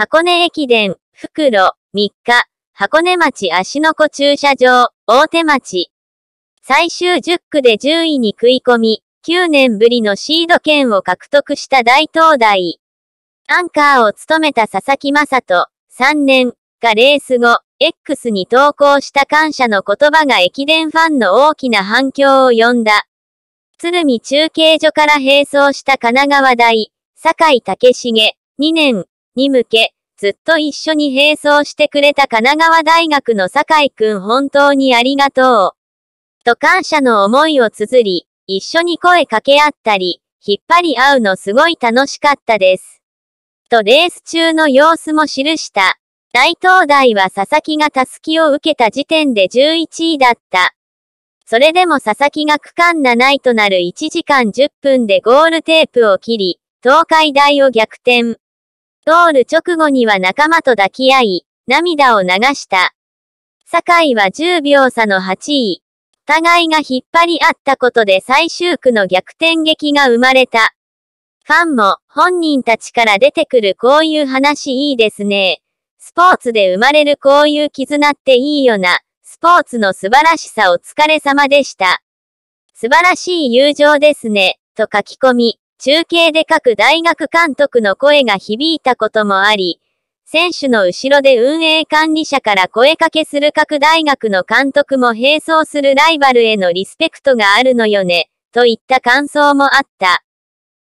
箱根駅伝、袋、3日、箱根町芦ノ湖駐車場、大手町。最終10区で10位に食い込み、9年ぶりのシード権を獲得した大東大。アンカーを務めた佐々木正人、3年、がレース後、X に投稿した感謝の言葉が駅伝ファンの大きな反響を呼んだ。鶴見中継所から並走した神奈川大、坂井武重、2年、に向け、ずっと一緒に並走してくれた神奈川大学の酒井くん本当にありがとう。と感謝の思いを綴り、一緒に声かけ合ったり、引っ張り合うのすごい楽しかったです。とレース中の様子も記した。大東大は佐々木がたすきを受けた時点で11位だった。それでも佐々木が区間7位となる1時間10分でゴールテープを切り、東海大を逆転。ゴール直後には仲間と抱き合い、涙を流した。酒井は10秒差の8位。互いが引っ張り合ったことで最終区の逆転劇が生まれた。ファンも本人たちから出てくるこういう話いいですね。スポーツで生まれるこういう絆っていいよな。スポーツの素晴らしさお疲れ様でした。素晴らしい友情ですね、と書き込み、中継で各大学監督の声が響いたこともあり、選手の後ろで運営管理者から声かけする各大学の監督も並走するライバルへのリスペクトがあるのよね、といった感想もあった。